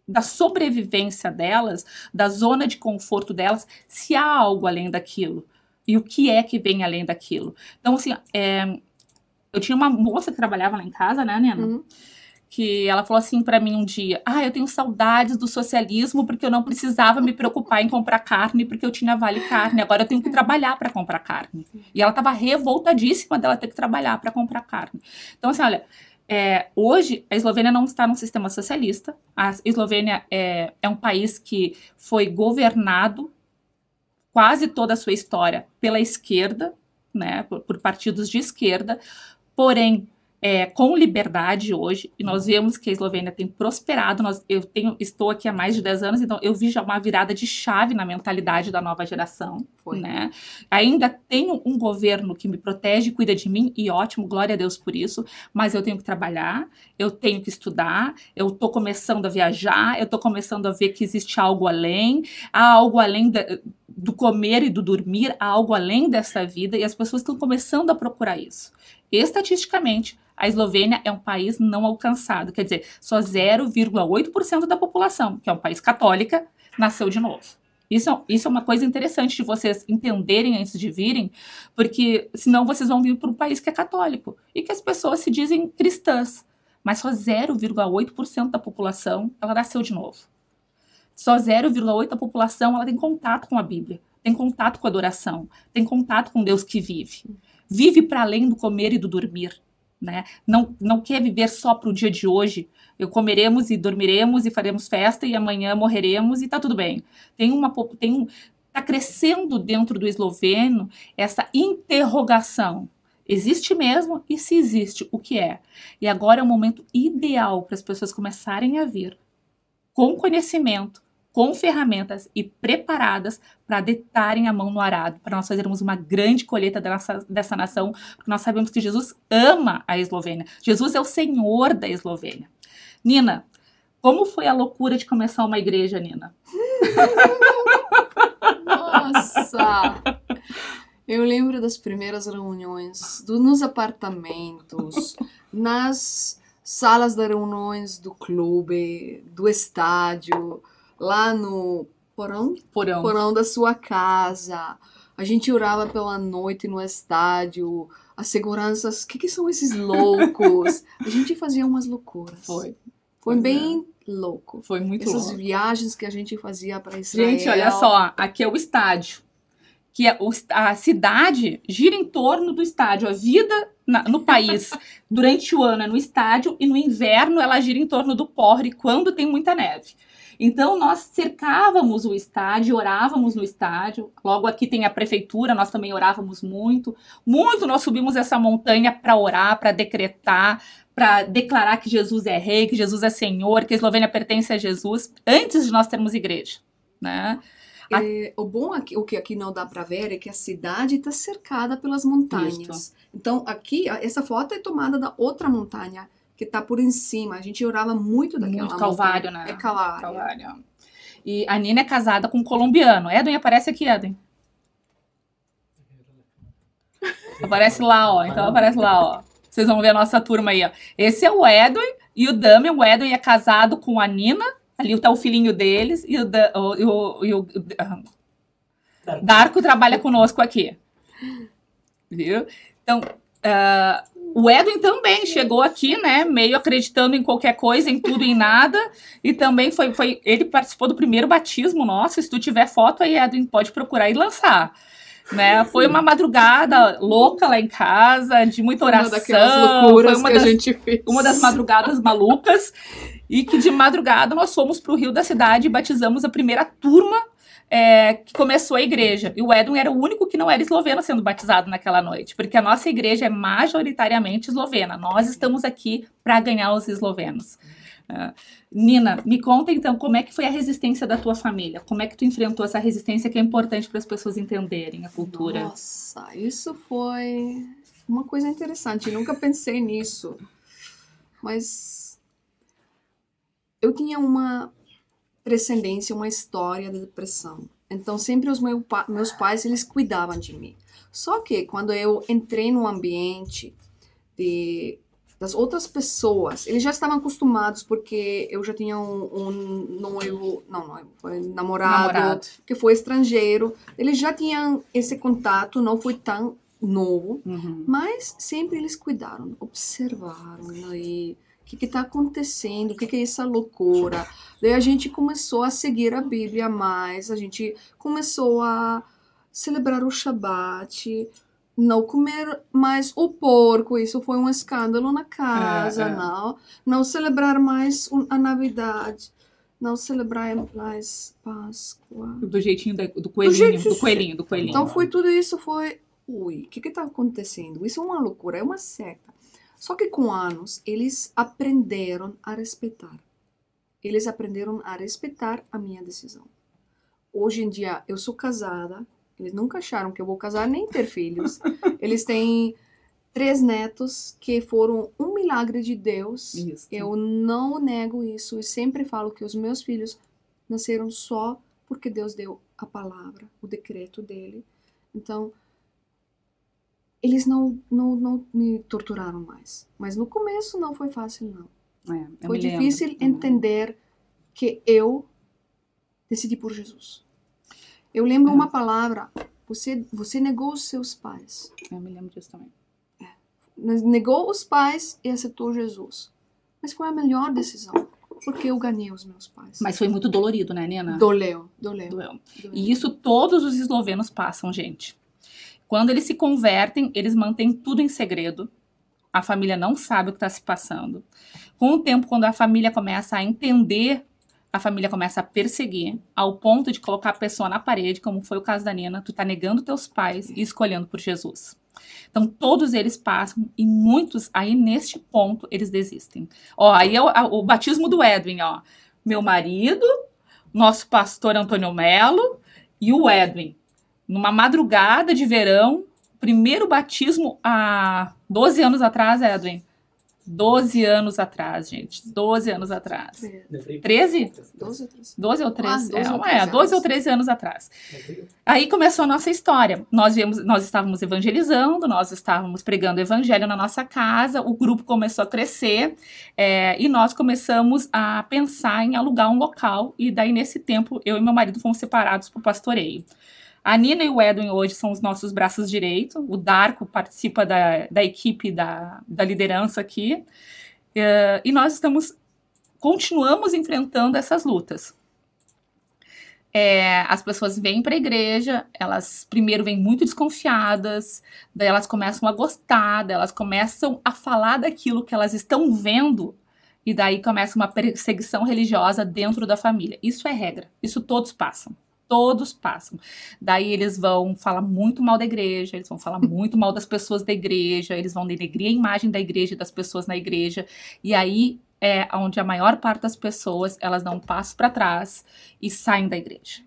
da sobrevivência delas, da zona de conforto delas, se há algo além daquilo e o que é que vem além daquilo. Então, assim, é, eu tinha uma moça que trabalhava lá em casa, né, Nena? Uhum. Que ela falou assim para mim um dia: Ah, eu tenho saudades do socialismo porque eu não precisava me preocupar em comprar carne porque eu tinha vale carne. Agora eu tenho que trabalhar para comprar carne. E ela tava revoltadíssima dela ter que trabalhar para comprar carne. Então, assim, olha, é, hoje, a Eslovênia não está num sistema socialista. A Eslovênia é, é um país que foi governado quase toda a sua história pela esquerda, né, por, por partidos de esquerda. Porém, é, com liberdade hoje, e nós vemos que a Eslovênia tem prosperado. Nós, eu tenho, estou aqui há mais de 10 anos, então eu vi já uma virada de chave na mentalidade da nova geração. Foi. Né? Ainda tenho um governo que me protege, cuida de mim, e ótimo, glória a Deus por isso, mas eu tenho que trabalhar, eu tenho que estudar, eu estou começando a viajar, eu estou começando a ver que existe algo além, há algo além da, do comer e do dormir, há algo além dessa vida, e as pessoas estão começando a procurar isso. Estatisticamente, a Eslovênia é um país não alcançado, quer dizer, só 0,8% da população, que é um país católica, nasceu de novo. Isso, isso é uma coisa interessante de vocês entenderem antes de virem, porque senão vocês vão vir para um país que é católico e que as pessoas se dizem cristãs, mas só 0,8% da população ela nasceu de novo. Só 0,8% da população ela tem contato com a Bíblia, tem contato com a adoração, tem contato com Deus que vive vive para além do comer e do dormir. Né? Não, não quer viver só para o dia de hoje. Eu comeremos e dormiremos e faremos festa e amanhã morreremos e tá tudo bem. Tem uma tem um, tá crescendo dentro do esloveno essa interrogação. Existe mesmo e se existe, o que é? E agora é o momento ideal para as pessoas começarem a vir com conhecimento, com ferramentas e preparadas para detarem a mão no arado, para nós fazermos uma grande colheita dessa, dessa nação, porque nós sabemos que Jesus ama a Eslovênia. Jesus é o Senhor da Eslovênia. Nina, como foi a loucura de começar uma igreja, Nina?
Nossa! Eu lembro das primeiras reuniões, do, nos apartamentos, nas salas de reuniões do clube, do estádio lá no porão? Porão. Porão da sua casa. A gente orava pela noite no estádio. As seguranças, o que, que são esses loucos? [laughs] A gente fazia umas loucuras. Foi. Foi, bem
é. louco. Foi muito Essas louco.
viagens que a gente fazia para Israel. Gente, olha só,
aqui é o estádio. Que é a cidade gira em torno do estádio. A vida na, no país [laughs] durante o ano é no estádio e no inverno ela gira em torno do porre quando tem muita neve. Então nós cercávamos o estádio, orávamos no estádio. Logo aqui tem a prefeitura, nós também orávamos muito. Muito nós subimos essa montanha para orar, para decretar, para declarar que Jesus é rei, que Jesus é senhor, que a Eslovênia pertence a Jesus, antes de nós termos igreja, né? É, o
bom aqui, o que aqui não dá para ver é que a cidade está cercada pelas montanhas. Isso. Então aqui essa foto é tomada da outra montanha que tá por em cima. A gente orava muito daquela Muito calvário, né? É calvário.
calvário. E a Nina é casada com um colombiano. Edwin, aparece aqui, Edwin. Aparece lá, ó. Então aparece lá, ó. Vocês vão ver a nossa turma aí, ó. Esse é o Edwin e o Dami O Edwin é casado com a Nina. Ali tá o filhinho deles. E o, da, o, o, o Darko trabalha conosco aqui. Viu? Então, uh, o Edwin também chegou aqui, né? Meio acreditando em qualquer coisa, em tudo e em nada. E também foi, foi. Ele participou do primeiro batismo nosso. Se tu tiver foto aí, Edwin, pode procurar e lançar. Né? Foi uma madrugada louca lá em casa, de muita oração. Foi uma loucuras foi uma que das, a gente fez. Uma das madrugadas malucas. e que de madrugada nós fomos para o Rio da Cidade e batizamos a primeira turma é, que começou a igreja. E o Edwin era o único que não era esloveno sendo batizado naquela noite, porque a nossa igreja é majoritariamente eslovena. Nós estamos aqui para ganhar os eslovenos. Uh, Nina, me conta então como é que foi a resistência da tua família? Como é que tu enfrentou essa resistência que é importante para as pessoas entenderem a cultura? Nossa, isso foi uma
coisa interessante. nunca pensei nisso, mas eu tinha uma transcendência, uma história de depressão. Então sempre os meu meus pais eles cuidavam de mim. Só que quando eu entrei no ambiente de das outras pessoas, eles já estavam acostumados porque eu já tinha um, um noivo, não noivo, foi namorado, namorado, que foi estrangeiro. Eles já tinham esse contato, não foi tão novo, uhum. mas sempre eles cuidaram, observaram né, que está acontecendo? O que, que, é essa loucura? Daí a gente começou a seguir a Bíblia mais, a gente começou a celebrar o Shabat, não comer mais o porco, isso foi um escândalo na casa, é, é. não. Não celebrar mais a Navidade. Não celebrar mais Páscoa. Do
jeitinho da, do, coelhinho, do, jeitinho, do coelhinho, do coelhinho. Então foi
tudo isso, foi... Ui, o que está acontecendo? Isso é uma loucura, é uma seca só que com anos eles aprenderam a respeitar. Eles aprenderam a respeitar a minha decisão. Hoje em dia eu sou casada, eles nunca acharam que eu vou casar nem ter filhos. [laughs] Eles têm três netos que foram um milagre de Deus. Isso. Eu não nego isso e sempre falo que os meus filhos nasceram só porque Deus deu a palavra, o decreto dele. Então, eles não, não, não me torturaram mais. Mas no começo não foi fácil, não. É, foi difícil lembro. entender que eu decidi por Jesus. Eu lembro é. uma palavra, você, você negou os seus pais. Eu me lembro disso também. É. Negou os pais e aceitou Jesus. Mas foi a melhor decisão porque eu ganhei os meus pais.
Mas foi muito dolorido, né, Nena? Doleu, doleu. doleu. doleu. E isso todos os eslovenos passam, gente. Quando eles se convertem, eles mantêm tudo em segredo. A família não sabe o que está se passando. Com o tempo, quando a família começa a entender, a família começa a perseguir, ao ponto de colocar a pessoa na parede, como foi o caso da Nina, tu está negando teus pais e escolhendo por Jesus. Então, todos eles passam e muitos aí neste ponto eles desistem. Ó, aí é o, a, o batismo do Edwin, ó. Meu marido, nosso pastor Antônio Melo e o Edwin numa madrugada de verão, primeiro batismo há 12 anos atrás, Edwin. 12 anos atrás, gente. 12 anos atrás. 13? É. 12, ou 13. Ah, 12 é, ou 13 é, 12 ou 13 anos atrás. Aí começou a nossa história. Nós, viemos, nós estávamos evangelizando, nós estávamos pregando o evangelho na nossa casa, o grupo começou a crescer é, e nós começamos a pensar em alugar um local. E daí, nesse tempo, eu e meu marido fomos separados para o pastoreio. A Nina e o Edwin hoje são os nossos braços direitos. O Darko participa da, da equipe da, da liderança aqui. Uh, e nós estamos continuamos enfrentando essas lutas. É, as pessoas vêm para a igreja, elas primeiro vêm muito desconfiadas, daí elas começam a gostar, elas começam a falar daquilo que elas estão vendo, e daí começa uma perseguição religiosa dentro da família. Isso é regra, isso todos passam todos passam. Daí eles vão falar muito mal da igreja, eles vão falar muito mal das pessoas da igreja, eles vão denegrir a imagem da igreja e das pessoas na igreja. E aí é onde a maior parte das pessoas elas dão um passo para trás e saem da igreja.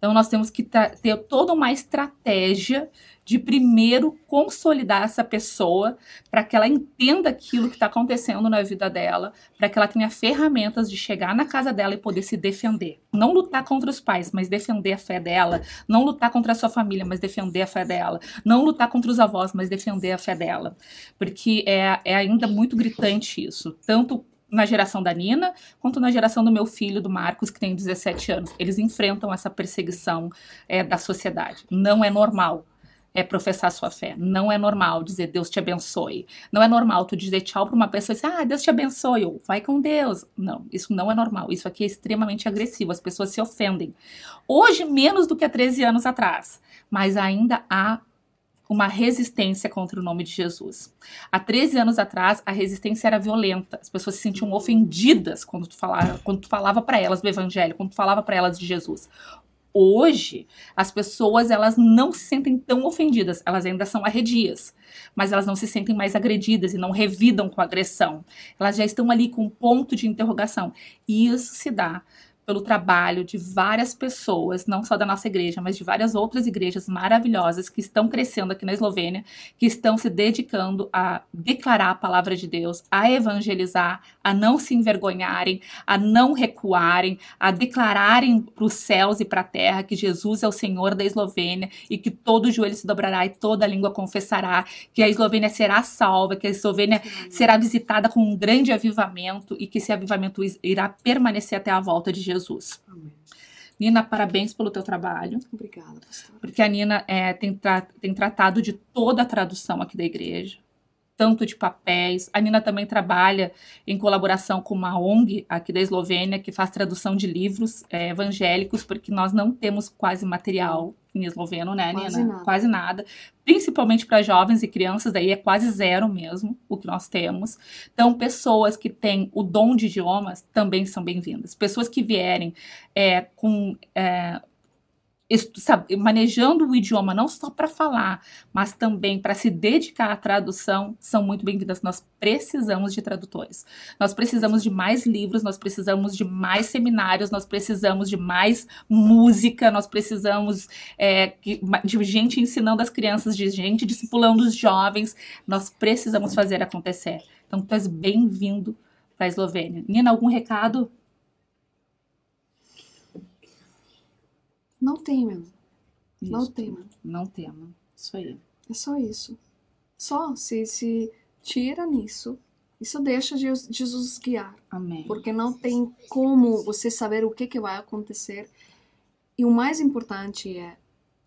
Então, nós temos que ter toda uma estratégia de primeiro consolidar essa pessoa para que ela entenda aquilo que está acontecendo na vida dela, para que ela tenha ferramentas de chegar na casa dela e poder se defender. Não lutar contra os pais, mas defender a fé dela. Não lutar contra a sua família, mas defender a fé dela. Não lutar contra os avós, mas defender a fé dela. Porque é, é ainda muito gritante isso. Tanto na geração da Nina, quanto na geração do meu filho, do Marcos, que tem 17 anos. Eles enfrentam essa perseguição é, da sociedade. Não é normal é professar sua fé. Não é normal dizer Deus te abençoe. Não é normal tu dizer tchau para uma pessoa e dizer, ah, Deus te abençoe, ou vai com Deus. Não, isso não é normal. Isso aqui é extremamente agressivo. As pessoas se ofendem. Hoje, menos do que há 13 anos atrás. Mas ainda há uma resistência contra o nome de Jesus. Há 13 anos atrás, a resistência era violenta. As pessoas se sentiam ofendidas quando tu falava, quando tu falava para elas do evangelho, quando tu falava para elas de Jesus. Hoje, as pessoas elas não se sentem tão ofendidas, elas ainda são arredias, mas elas não se sentem mais agredidas e não revidam com agressão. Elas já estão ali com um ponto de interrogação. E isso se dá pelo trabalho de várias pessoas, não só da nossa igreja, mas de várias outras igrejas maravilhosas que estão crescendo aqui na Eslovênia, que estão se dedicando a declarar a palavra de Deus, a evangelizar, a não se envergonharem, a não recuarem, a declararem para os céus e para a terra que Jesus é o Senhor da Eslovênia e que todo joelho se dobrará e toda língua confessará, que a Eslovênia será salva, que a Eslovênia será visitada com um grande avivamento e que esse avivamento irá permanecer até a volta de Jesus. Jesus. Amém. Nina, parabéns pelo teu trabalho. Obrigada, pastor. Porque a Nina é, tem, tra tem tratado de toda a tradução aqui da igreja tanto de papéis. A Nina também trabalha em colaboração com uma ONG aqui da Eslovênia, que faz tradução de livros é, evangélicos, porque nós não temos quase material em esloveno, né, quase Nina? Nada. Quase nada. Principalmente para jovens e crianças, daí é quase zero mesmo o que nós temos. Então, pessoas que têm o dom de idiomas também são bem-vindas. Pessoas que vierem é, com. É, manejando o idioma não só para falar, mas também para se dedicar à tradução, são muito bem-vindas. Nós precisamos de tradutores. Nós precisamos de mais livros, nós precisamos de mais seminários, nós precisamos de mais música, nós precisamos é, de gente ensinando as crianças, de gente discipulando os jovens. Nós precisamos fazer acontecer. Então, tu és bem-vindo para a Eslovênia. Nina, algum recado? Não tema. Isso. Não tema. Não tema.
Isso aí. É só isso. Só se, se tira nisso. Isso deixa Jesus guiar. Amém. Porque não tem como você saber o que, que vai acontecer. E o mais importante é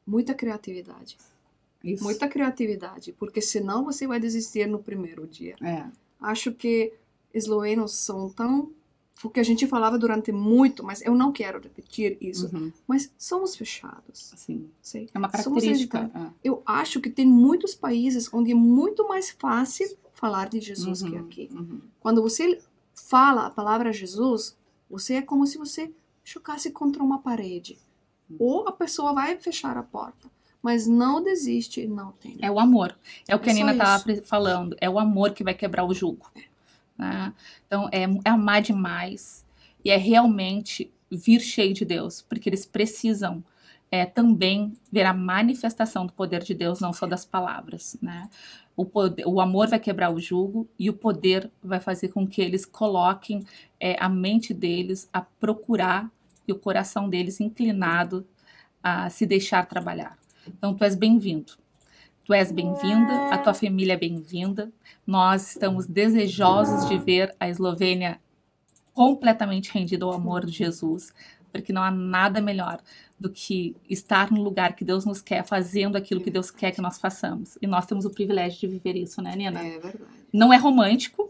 muita criatividade. Isso. Muita criatividade. Porque senão você vai desistir no primeiro dia. É. Acho que eslovenos são tão o que a gente falava durante muito, mas eu não quero repetir isso. Uhum. Mas somos fechados. Sim.
sei. É uma característica. É.
Eu acho que tem muitos países onde é muito mais fácil falar de Jesus uhum. que aqui. Uhum. Quando você fala a palavra Jesus, você é como se você chocasse contra uma parede. Uhum. Ou a pessoa vai fechar a porta mas não desiste, não tem.
É o amor. É o que é a Nina estava falando. É o amor que vai quebrar o jugo. É. Né? Então, é, é amar demais e é realmente vir cheio de Deus, porque eles precisam é, também ver a manifestação do poder de Deus, não só das palavras. Né? O, poder, o amor vai quebrar o jugo e o poder vai fazer com que eles coloquem é, a mente deles a procurar e o coração deles inclinado a se deixar trabalhar. Então, tu és bem-vindo. Tu és bem-vinda, a tua família é bem-vinda. Nós estamos desejosos de ver a Eslovênia completamente rendida ao amor de Jesus, porque não há nada melhor do que estar no lugar que Deus nos quer, fazendo aquilo que Deus quer que nós façamos. E nós temos o privilégio de viver isso, né, Nina? É verdade. Não é romântico,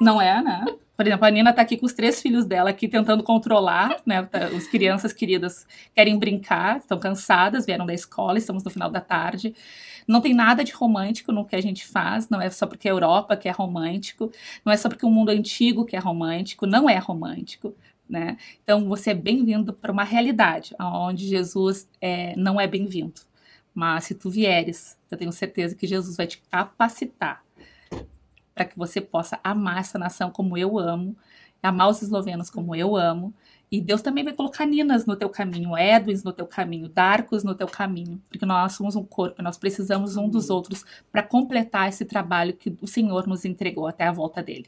não é, né? por exemplo, a Nina está aqui com os três filhos dela aqui tentando controlar, né? Tá, os crianças queridas querem brincar, estão cansadas, vieram da escola, estamos no final da tarde. Não tem nada de romântico no que a gente faz, não é só porque a é Europa que é romântico, não é só porque o mundo antigo que é romântico, não é romântico. Né? Então você é bem-vindo para uma realidade onde Jesus é, não é bem-vindo. Mas se tu vieres, eu tenho certeza que Jesus vai te capacitar para que você possa amar essa nação como eu amo, amar os eslovenos como eu amo. E Deus também vai colocar Ninas no teu caminho, Edwins no teu caminho, Darcos no teu caminho, porque nós somos um corpo, nós precisamos um dos outros para completar esse trabalho que o Senhor nos entregou até a volta dele.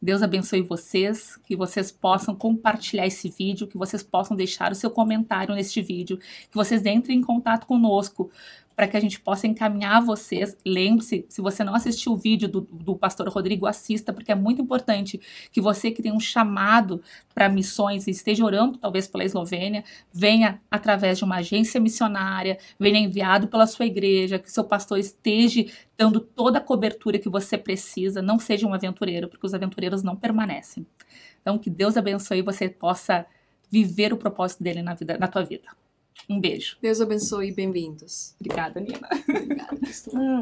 Deus abençoe vocês, que vocês possam compartilhar esse vídeo, que vocês possam deixar o seu comentário neste vídeo, que vocês entrem em contato conosco para que a gente possa encaminhar vocês. Lembre-se, se você não assistiu o vídeo do, do pastor Rodrigo, assista, porque é muito importante que você que tem um chamado para missões e esteja orando, talvez pela Eslovênia, venha através de uma agência missionária, venha enviado pela sua igreja, que seu pastor esteja dando toda a cobertura que você precisa. Não seja um aventureiro, porque os aventureiros não permanecem. Então, que Deus abençoe e você possa viver o propósito dele na, vida, na tua vida. Um beijo. Deus abençoe e bem-vindos. Obrigada, Nina. Obrigada, [laughs] hum.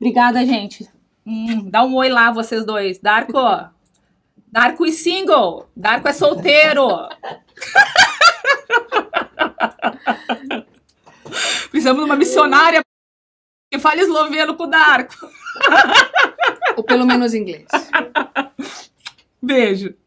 Obrigada, gente. Hum, dá um oi lá, vocês dois. Darko. Darko e single. Darko é solteiro. [laughs] Precisamos de uma missionária que fale esloveno com o Darko. Ou pelo menos inglês. Beijo.